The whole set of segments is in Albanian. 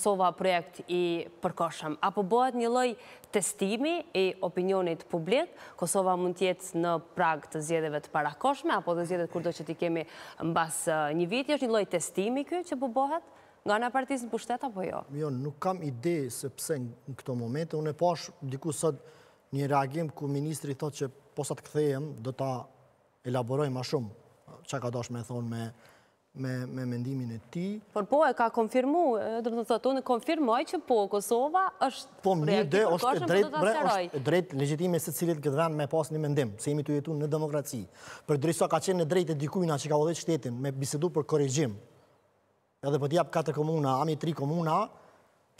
Kosova projekt i përkoshëm? Apo bëhet një loj testimi i opinionit publik? Kosova mund tjetë në prag të zjedheve të parakoshme, apo të zjedhet kurdo që ti kemi në bas një viti? është një loj testimi kjo që përbohet? Nga në partijës në pushtet apo jo? Jo, nuk kam ide se në këto momente. Unë e pash diku sot një reagim ku ministri thot që posat këthejem, do ta elaborojnë ma shumë që ka dosh me thonë me me mendimin e ti. Por po e ka konfirmu, dhe të të të të të konfirmoj që po Kosova është Po, për kërshën për drejt të të legjitime se cilit këtë dranë me pas një mendim, se imi të jetu në demokraci. Për drejso ka qenë në drejtë e dikujna që ka vodhe qëtetin me bisedu për korejgjim. Edhe për po tjapë katër komuna, ami tri komuna,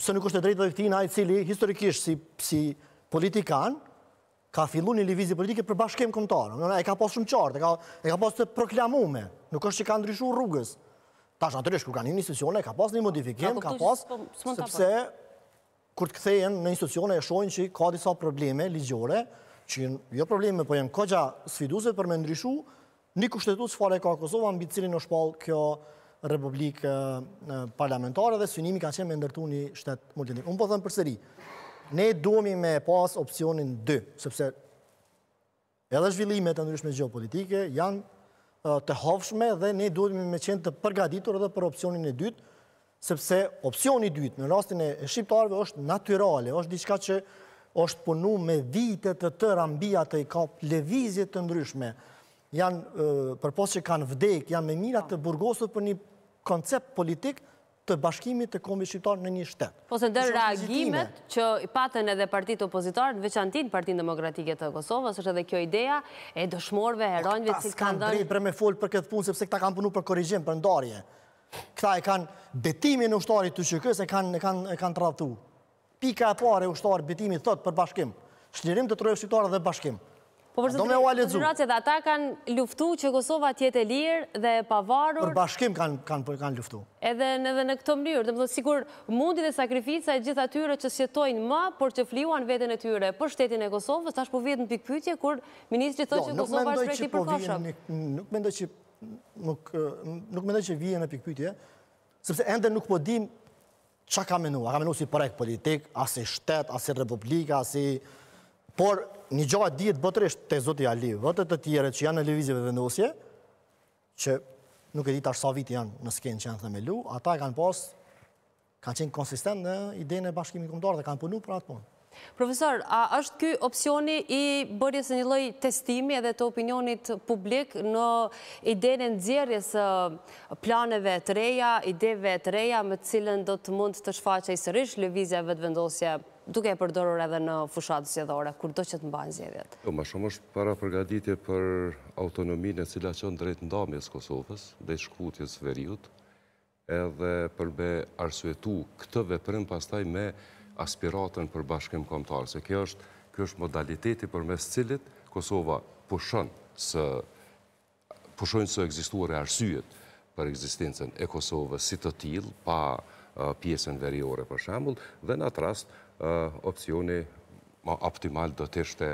së nuk është e drejtë dhe këtina e cili historikisht si politikan, ka fillu një livizit politike për bashkem këmëtarë. E ka posë shumë qartë, e ka posë të proklamume nuk është që ka ndryshu rrugës. Ta shë natërish, kërë ka një institucione, ka pas një modifikim, ka pas, po, sepse, kur të këthejen, në institucione, e shojnë që ka disa probleme ligjore, që jo probleme, po jenë këgja sfiduse për me ndryshu, një kushtetut që fare ka Kosova, në bitë cilin është kjo republikë parlamentare dhe synimi ka qenë me ndërtu një shtetë multinik. Unë po thëmë për sëri, ne duemi me pas opcionin 2, sepse edhe zhvillimet e ndryshme geopolitike janë të hofshme dhe ne duhet me qenë të përgaditur edhe për opcionin e dytë, sepse opcioni dytë në rastin e shqiptarve është naturale, është diçka që është punu me vitet të të rambia të i ka plevizjet të ndryshme, janë përpos që kanë vdek, janë me mirat të burgosët për një koncept politik të bashkimit të kombi shqiptar në një shtet. Po se dërë reagimet që patën edhe partit opozitar, veçantin partin demokratike të Kosovës, është edhe kjo idea e dëshmorve, heronjve, si kanë dërë... s'kanë drejt për me folë për këtë punë, sepse këta kanë punu për korijim, për ndarje. Këta e kanë betimi në ushtarit të qëkës e kanë tradhëtu. Pika e pare ushtarit betimi thot për bashkim. Shlirim të trojë shqiptarë dhe bashkim. Po përse të federacje dhe ata kanë luftu që Kosova tjetë e lirë dhe pavarur... Për bashkim kanë luftu. Edhe në këto mënyrë, dhe më të sikur mundi dhe sakrifica e gjitha tyre që sjetojnë më, por që fliuan vetën e tyre për shtetin e Kosovës, tash po vjetë në pikpytje, kur ministri thotë jo, që Kosova është prejti po për kosha. Nuk mendoj që vjetë në pikpytje, sëpse endë nuk po dim që ka menua. Ka menua si projekt politik, asë i shtet, asë i republika, asë i... Por, një gjoha dhjetë botërisht të zoti Aliu, vëtët të tjere që janë në Livizive dhe Vendosje, që nuk e ditë ashtë sa vitë janë në skenë që janë të melu, ata kanë posë, kanë qenë konsistent në idejnë e bashkimi këmëtore dhe kanë punu për atë punë. Profesor, a është këj opcioni i bërjes një loj testimi edhe të opinionit publik në idejnë në dzjerjes planeve të reja, ideve të reja me cilën do të mund të shfaqe i sërish Livizive dhe Vendosje duke e përdorur edhe në fushatë zjedhore, kur do që të mbanë zjedhjet? Jo, ma shumë është para përgaditje për autonomin e cila qënë drejt në damjes Kosovës dhe shkutjes veriut, edhe përbe arsuetu këtë veprim pastaj me aspiratën për bashkim komtarë, se kjo është modaliteti për mes cilit Kosova pushon së së e arsyet për egzistencen e Kosovës si të tilë, pa pjesën veriore për shambull, dhe në atë rast opcioni optimal do të ishte